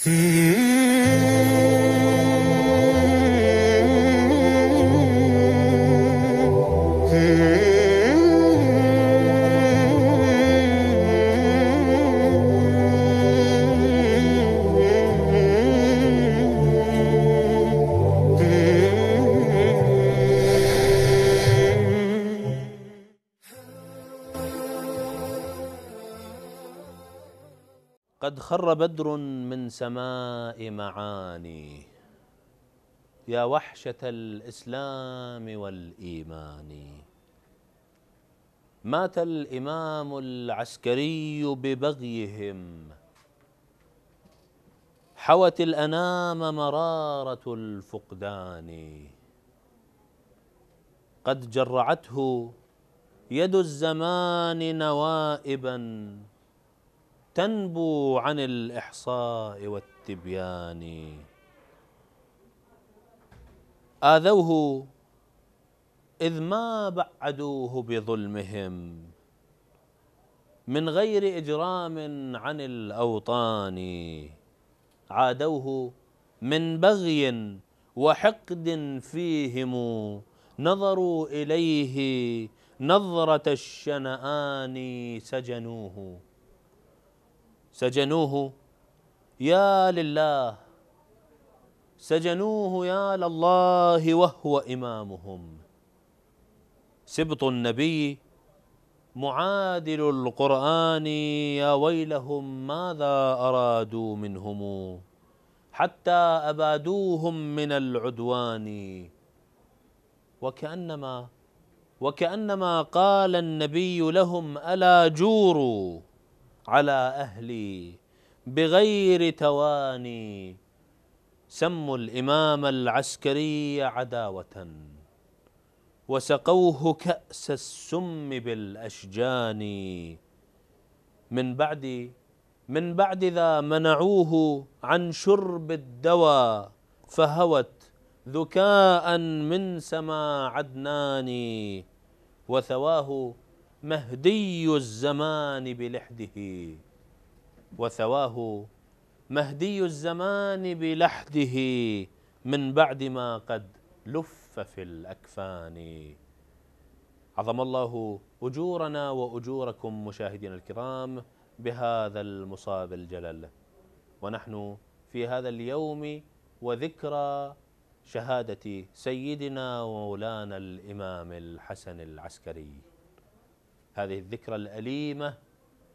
قد خر بدر سماء معاني يا وحشة الإسلام والإيمان مات الإمام العسكري ببغيهم حوت الأنام مرارة الفقدان قد جرعته يد الزمان نوائباً تنبو عن الإحصاء والتبيان آذوه إذ ما بعدوه بظلمهم من غير إجرام عن الأوطان عادوه من بغي وحقد فيهم نظروا إليه نظرة الشنآن سجنوه سجنوه يا لله سجنوه يا لله وهو إمامهم سبط النبي معادل القرآن يا ويلهم ماذا أرادوا منهم حتى أبادوهم من العدوان وكأنما وكأنما قال النبي لهم ألا جوروا على أهلي بغير تواني سموا الإمام العسكري عداوة وسقوه كأس السم بالأشجان من بعد من بعد ذا منعوه عن شرب الدواء فهوت ذكاء من سما عدنان وثواه مهدي الزمان بلحده وثواه مهدي الزمان بلحده من بعد ما قد لف في الأكفان عظم الله أجورنا وأجوركم مشاهدينا الكرام بهذا المصاب الجلل ونحن في هذا اليوم وذكرى شهادة سيدنا ومولانا الإمام الحسن العسكري هذه الذكرى الأليمة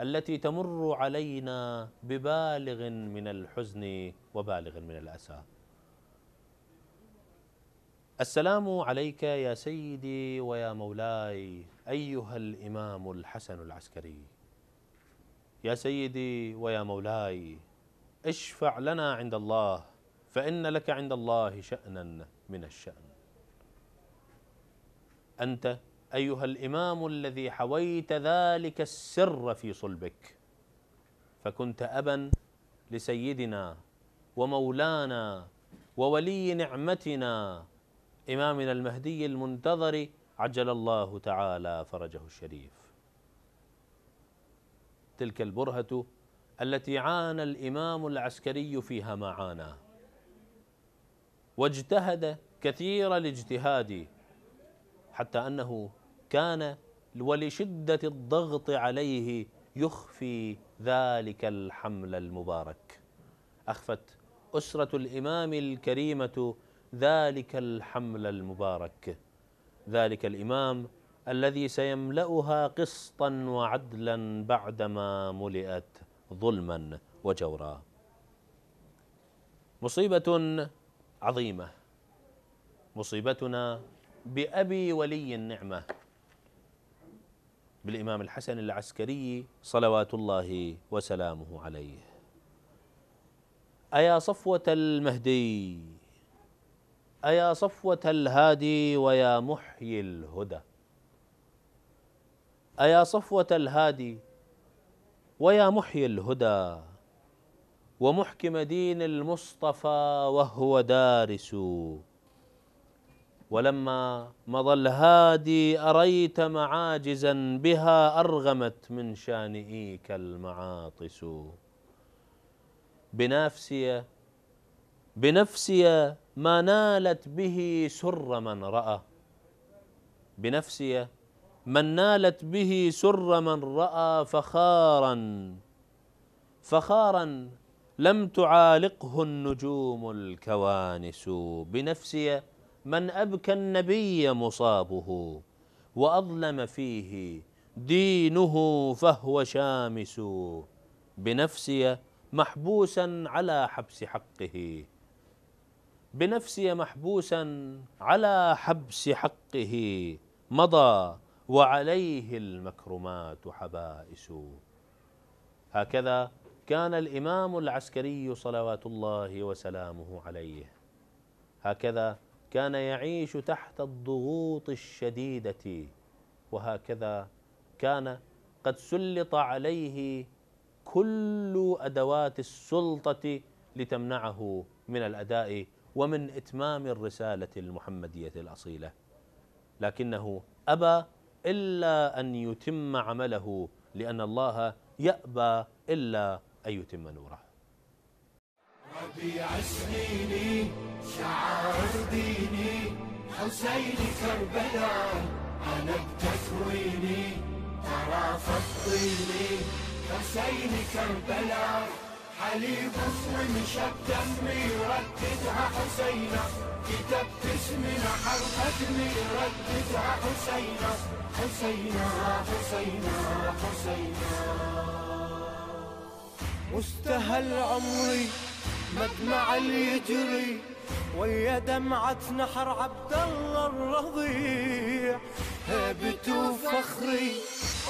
التي تمر علينا ببالغ من الحزن وبالغ من الأسى السلام عليك يا سيدي ويا مولاي أيها الإمام الحسن العسكري يا سيدي ويا مولاي اشفع لنا عند الله فإن لك عند الله شأنا من الشأن أنت ايها الامام الذي حويت ذلك السر في صلبك فكنت ابا لسيدنا ومولانا وولي نعمتنا امامنا المهدي المنتظر عجل الله تعالى فرجه الشريف تلك البرهه التي عانى الامام العسكري فيها ما عانى واجتهد كثير الاجتهاد حتى انه كان ولشدة الضغط عليه يخفي ذلك الحمل المبارك أخفت أسرة الإمام الكريمة ذلك الحمل المبارك ذلك الإمام الذي سيملأها قسطا وعدلا بعدما ملئت ظلما وجورا مصيبة عظيمة مصيبتنا بأبي ولي النعمة بالإمام الحسن العسكري صلوات الله وسلامه عليه أيا صفوة المهدي أيا صفوة الهادي ويا محيي الهدى أيا صفوة الهادي ويا محيي الهدى ومحكم دين المصطفى وهو دارس ولما مضى الهادي أريت معاجزا بها أرغمت من شانئيك المعاطس بنفسي بنفسي ما نالت به سر من رأى بنفسي من نالت به سر من رأى فخارا فخارا لم تعالقه النجوم الكوانس بنفسي من أبكى النبي مصابه وأظلم فيه دينه فهو شامس بنفسي محبوسا على حبس حقه بنفسي محبوسا على حبس حقه مضى وعليه المكرمات حبائس هكذا كان الإمام العسكري صلوات الله وسلامه عليه هكذا كان يعيش تحت الضغوط الشديده وهكذا كان قد سلط عليه كل ادوات السلطه لتمنعه من الاداء ومن اتمام الرساله المحمديه الاصيله لكنه ابى الا ان يتم عمله لان الله يابى الا ان يتم نوره ربيع سنيني شعار ديني حسين كربلاء أنا بتكويني ترى فطيني حسين كربلاء حليب اسم شبت اسمي رددها حسينة كتبت اسمنا حرف اسمي رددها حسينة حسينة حسينة حسينة مستهل عمري مدمع اللي يجري ويا دمعة نحر عبد الله الرضيع هيبتي وفخري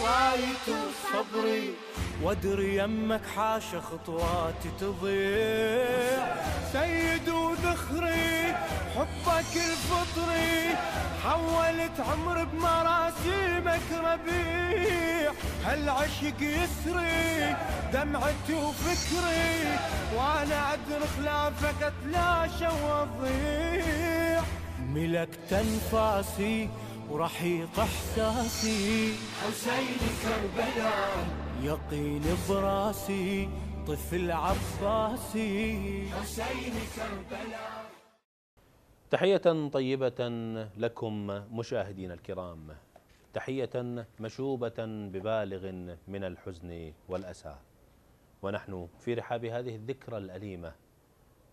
رايتي وصبري وادري يمك حاشا خطواتي تضيع سيد وذخري حبك الفطري حولت عمري بمراسيمك ربيع هالعشق يسري دمعتي وفكري وانا اعذر خلافك اتلاشى واضيع ملكت انفاسي ورحيق احساسي حسين كربلاء يقين براسي طفل عباسي حسين كربلاء تحية طيبة لكم مشاهدينا الكرام تحية مشوبة ببالغ من الحزن والأسى ونحن في رحاب هذه الذكرى الأليمة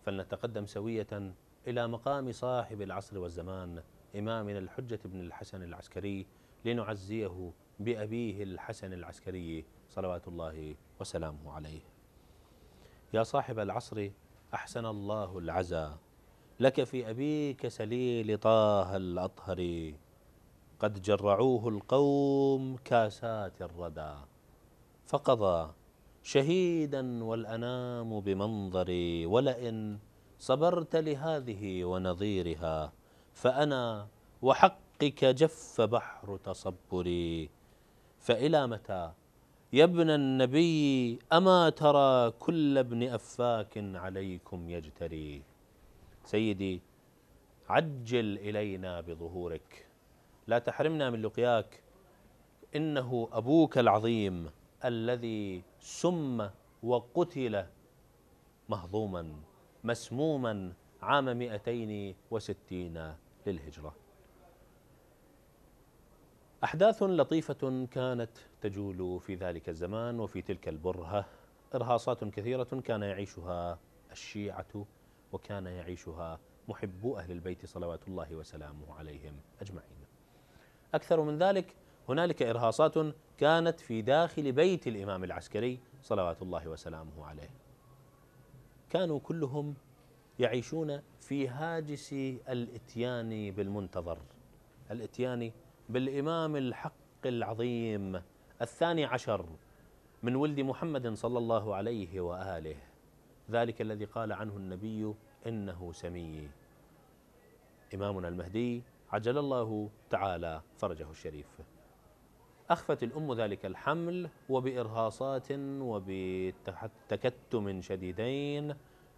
فلنتقدم سوية إلى مقام صاحب العصر والزمان إمامنا الحجة بن الحسن العسكري لنعزيه بأبيه الحسن العسكري صلوات الله وسلامه عليه يا صاحب العصر أحسن الله العزى لك في أبيك سليل طه الأطهر قد جرعوه القوم كاسات الردى فقضى شهيدا والأنام بمنظري ولئن صبرت لهذه ونظيرها فأنا وحقك جف بحر تصبري فإلى متى يا ابن النبي أما ترى كل ابن أفاك عليكم يجتري سيدي عجل إلينا بظهورك لا تحرمنا من لقياك إنه أبوك العظيم الذي سم وقتل مهضوما مسموما عام 260 للهجرة أحداث لطيفة كانت تجول في ذلك الزمان وفي تلك البرهة إرهاصات كثيرة كان يعيشها الشيعة وكان يعيشها محبو أهل البيت صلوات الله وسلامه عليهم أجمعين أكثر من ذلك هنالك إرهاصات كانت في داخل بيت الإمام العسكري صلوات الله وسلامه عليه كانوا كلهم يعيشون في هاجس الاتيان بالمنتظر الاتيان بالامام الحق العظيم الثاني عشر من ولد محمد صلى الله عليه واله ذلك الذي قال عنه النبي انه سمي امامنا المهدي عجل الله تعالى فرجه الشريف أخفت الأم ذلك الحمل وبإرهاصات وبتكتم شديدين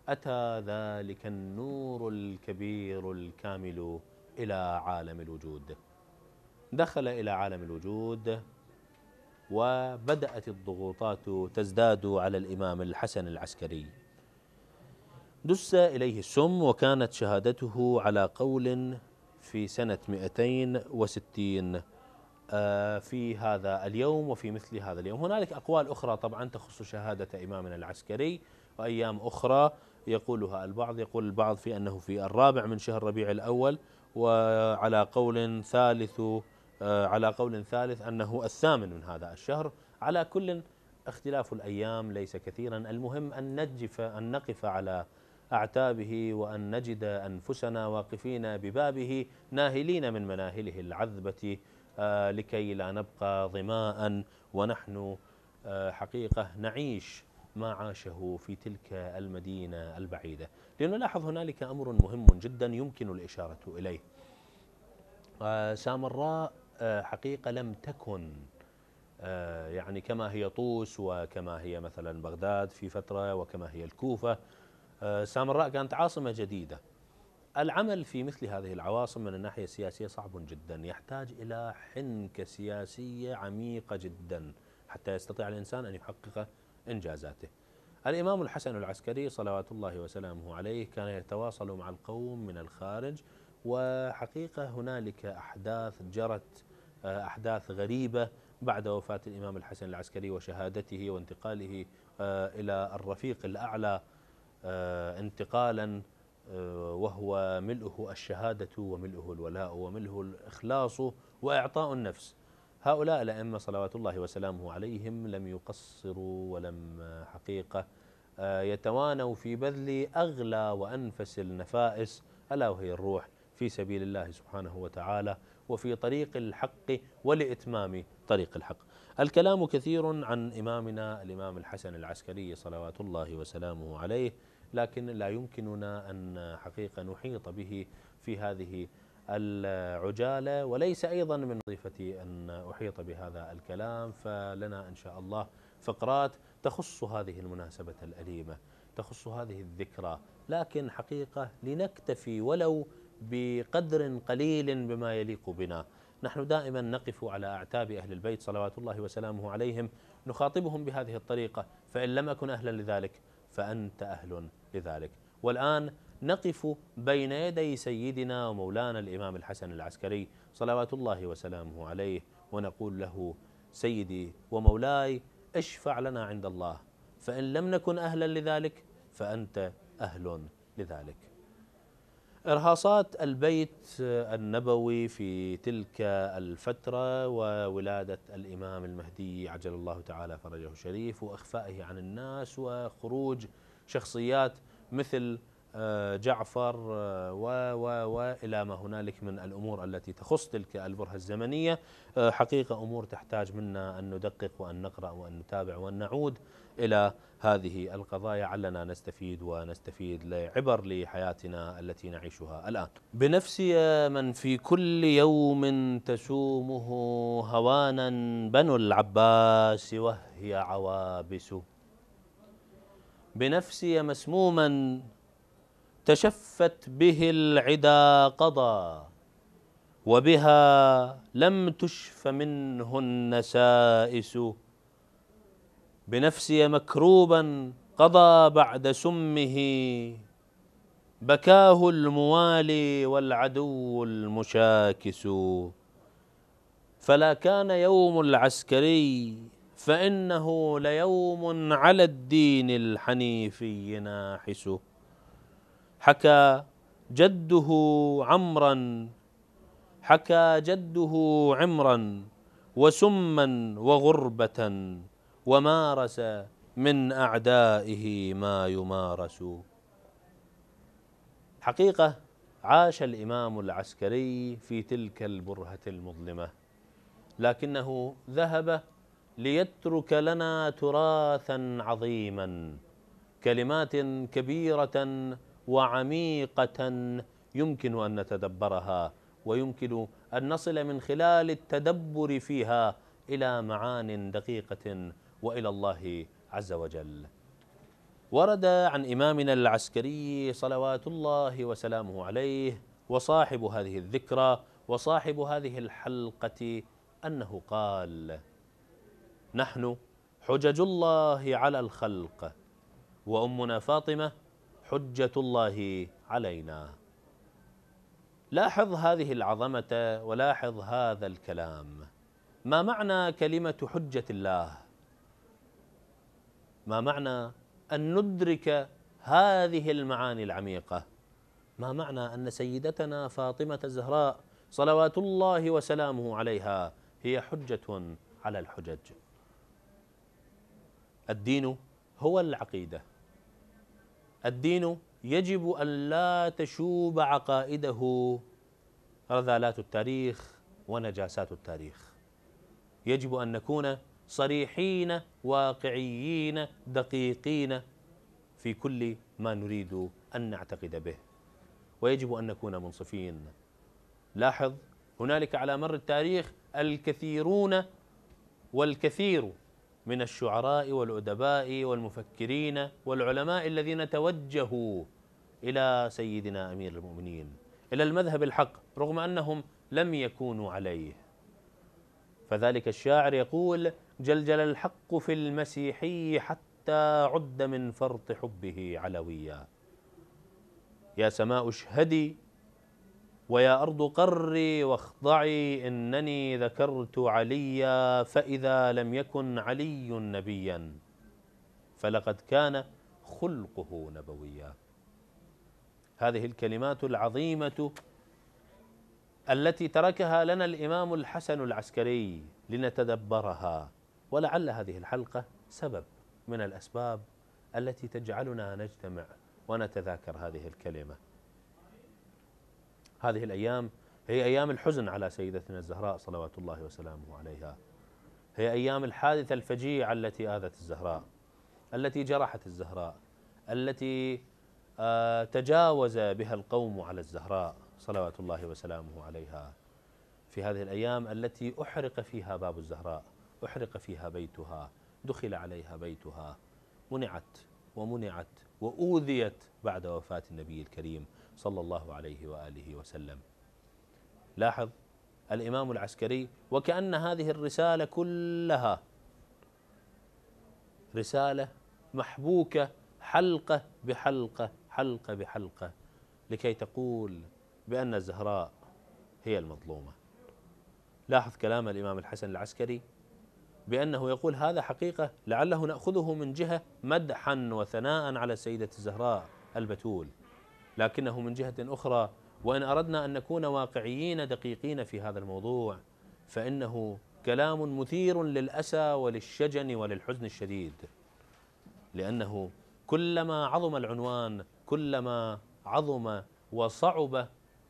أتى ذلك النور الكبير الكامل إلى عالم الوجود دخل إلى عالم الوجود وبدأت الضغوطات تزداد على الإمام الحسن العسكري دس إليه السم وكانت شهادته على قول في سنة 260 آه، في هذا اليوم وفي مثل هذا اليوم هنالك أقوال أخرى طبعا تخص شهادة إمامنا العسكري وأيام أخرى يقولها البعض يقول البعض في أنه في الرابع من شهر ربيع الأول وعلى قول ثالث آه، على قول ثالث أنه الثامن من هذا الشهر على كل اختلاف الأيام ليس كثيرا المهم أن نجف أن نقف على أعتابه وأن نجد أنفسنا واقفين ببابه ناهلين من مناهله العذبة آه، لكي لا نبقى ظماء ونحن آه، حقيقة نعيش ما عاشه في تلك المدينة البعيدة لنلاحظ هنالك أمر مهم جدا يمكن الإشارة إليه آه، سامراء حقيقة لم تكن يعني كما هي طوس وكما هي مثلا بغداد في فترة وكما هي الكوفة سامراء كانت عاصمة جديدة العمل في مثل هذه العواصم من الناحية السياسية صعب جدا يحتاج إلى حنكة سياسية عميقة جدا حتى يستطيع الإنسان أن يحقق إنجازاته الإمام الحسن العسكري صلوات الله وسلامه عليه كان يتواصل مع القوم من الخارج وحقيقة هنالك أحداث جرت آه، أحداث غريبة بعد وفاة الإمام الحسن العسكري وشهادته وانتقاله آه، إلى الرفيق الأعلى آه، انتقالا آه، وهو ملؤه الشهادة وملؤه الولاء وملؤه الإخلاص وإعطاء النفس هؤلاء الأئمة صلوات الله وسلامه عليهم لم يقصروا ولم حقيقة آه، يتوانوا في بذل أغلى وأنفس النفائس ألا وهي الروح في سبيل الله سبحانه وتعالى وفي طريق الحق ولإتمام طريق الحق الكلام كثير عن إمامنا الإمام الحسن العسكري صلوات الله وسلامه عليه لكن لا يمكننا أن حقيقة نحيط به في هذه العجالة وليس أيضا من وظيفتي أن أحيط بهذا الكلام فلنا إن شاء الله فقرات تخص هذه المناسبة الأليمة تخص هذه الذكرى لكن حقيقة لنكتفي ولو بقدر قليل بما يليق بنا نحن دائما نقف على أعتاب أهل البيت صلوات الله وسلامه عليهم نخاطبهم بهذه الطريقة فإن لم أكن أهلا لذلك فأنت أهل لذلك والآن نقف بين يدي سيدنا ومولانا الإمام الحسن العسكري صلوات الله وسلامه عليه ونقول له سيدي ومولاي اشفع لنا عند الله فإن لم نكن أهلا لذلك فأنت أهل لذلك إرهاصات البيت النبوي في تلك الفترة وولادة الإمام المهدي عجل الله تعالى فرجه الشريف وإخفائه عن الناس وخروج شخصيات مثل آه، جعفر آه، و و والى ما هنالك من الامور التي تخص تلك البرهه الزمنيه آه، حقيقه امور تحتاج منا ان ندقق وان نقرا وان نتابع وان نعود الى هذه القضايا علنا نستفيد ونستفيد لعبر لحياتنا التي نعيشها الان. بنفسي من في كل يوم تسومه هوانا بنو العباس وهي عوابس. بنفسي مسموما تشفت به العدا قضى وبها لم تشف منه النسائس بنفسي مكروبا قضى بعد سمه بكاه الموالي والعدو المشاكس فلا كان يوم العسكري فإنه ليوم على الدين الحنيفي ناحسه حكى جده عمرا حكى جده عمرا وسما وغربة ومارس من أعدائه ما يمارس حقيقة عاش الإمام العسكري في تلك البرهة المظلمة لكنه ذهب ليترك لنا تراثا عظيما كلمات كبيرة وعميقة يمكن أن نتدبرها ويمكن أن نصل من خلال التدبر فيها إلى معان دقيقة وإلى الله عز وجل ورد عن إمامنا العسكري صلوات الله وسلامه عليه وصاحب هذه الذكرى وصاحب هذه الحلقة أنه قال نحن حجج الله على الخلق وأمنا فاطمة حجة الله علينا لاحظ هذه العظمة ولاحظ هذا الكلام ما معنى كلمة حجة الله ما معنى أن ندرك هذه المعاني العميقة ما معنى أن سيدتنا فاطمة الزهراء صلوات الله وسلامه عليها هي حجة على الحجج الدين هو العقيدة الدين يجب أن لا تشوب عقائده رذالات التاريخ ونجاسات التاريخ يجب أن نكون صريحين واقعيين دقيقين في كل ما نريد أن نعتقد به ويجب أن نكون منصفين لاحظ هنالك على مر التاريخ الكثيرون والكثير من الشعراء والأدباء والمفكرين والعلماء الذين توجهوا إلى سيدنا أمير المؤمنين إلى المذهب الحق رغم أنهم لم يكونوا عليه فذلك الشاعر يقول جلجل الحق في المسيحي حتى عد من فرط حبه علويا يا سماء اشهدي ويا أرض قري واخضعي إنني ذكرت عليا فإذا لم يكن علي نبيا فلقد كان خلقه نبويا هذه الكلمات العظيمة التي تركها لنا الإمام الحسن العسكري لنتدبرها ولعل هذه الحلقة سبب من الأسباب التي تجعلنا نجتمع ونتذاكر هذه الكلمه هذه الأيام هي أيام الحزن على سيدتنا الزهراء صلوات الله وسلامه عليها هي أيام الحادثة الفجيعة التي آذت الزهراء التي جرحت الزهراء التي آه، تجاوز بها القوم على الزهراء صلوات الله وسلامه عليها في هذه الأيام التي أحرق فيها باب الزهراء أحرق فيها بيتها دخل عليها بيتها منعت ومنعت وأوذيت بعد وفاة النبي الكريم صلى الله عليه واله وسلم. لاحظ الامام العسكري وكان هذه الرساله كلها رساله محبوكه حلقه بحلقه حلقه بحلقه لكي تقول بان الزهراء هي المظلومه. لاحظ كلام الامام الحسن العسكري بأنه يقول هذا حقيقة لعله نأخذه من جهة مدحا وثناء على سيدة الزهراء البتول لكنه من جهة أخرى وإن أردنا أن نكون واقعيين دقيقين في هذا الموضوع فإنه كلام مثير للأسى وللشجن وللحزن الشديد لأنه كلما عظم العنوان كلما عظم وصعب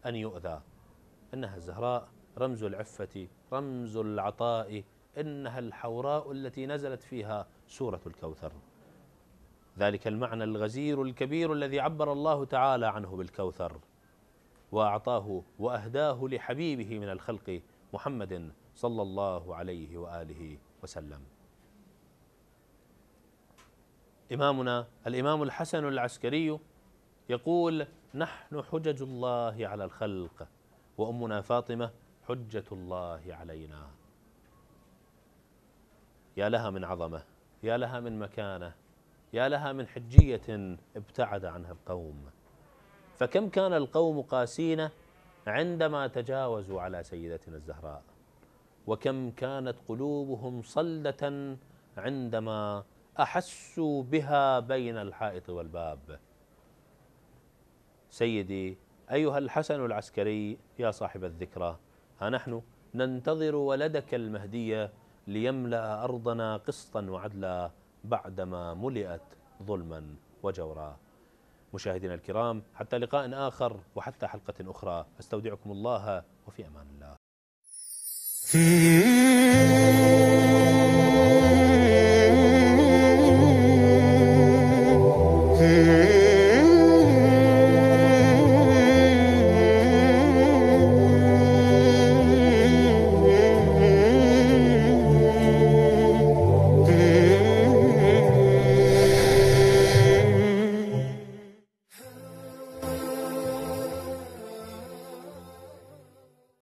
أن يؤذى إنها الزهراء رمز العفة رمز العطاء إنها الحوراء التي نزلت فيها سورة الكوثر ذلك المعنى الغزير الكبير الذي عبر الله تعالى عنه بالكوثر واعطاه واهداه لحبيبه من الخلق محمد صلى الله عليه واله وسلم. امامنا الامام الحسن العسكري يقول: نحن حجج الله على الخلق وامنا فاطمه حجه الله علينا. يا لها من عظمه، يا لها من مكانه، يا لها من حجية ابتعد عنها القوم فكم كان القوم قاسين عندما تجاوزوا على سيدتنا الزهراء وكم كانت قلوبهم صلدة عندما أحسوا بها بين الحائط والباب سيدي أيها الحسن العسكري يا صاحب الذكرى ها نحن ننتظر ولدك المهدي ليملأ أرضنا قسطا وعدلا بعدما ملئت ظلما وجورا مشاهدينا الكرام حتى لقاء آخر وحتى حلقة أخرى أستودعكم الله وفي أمان الله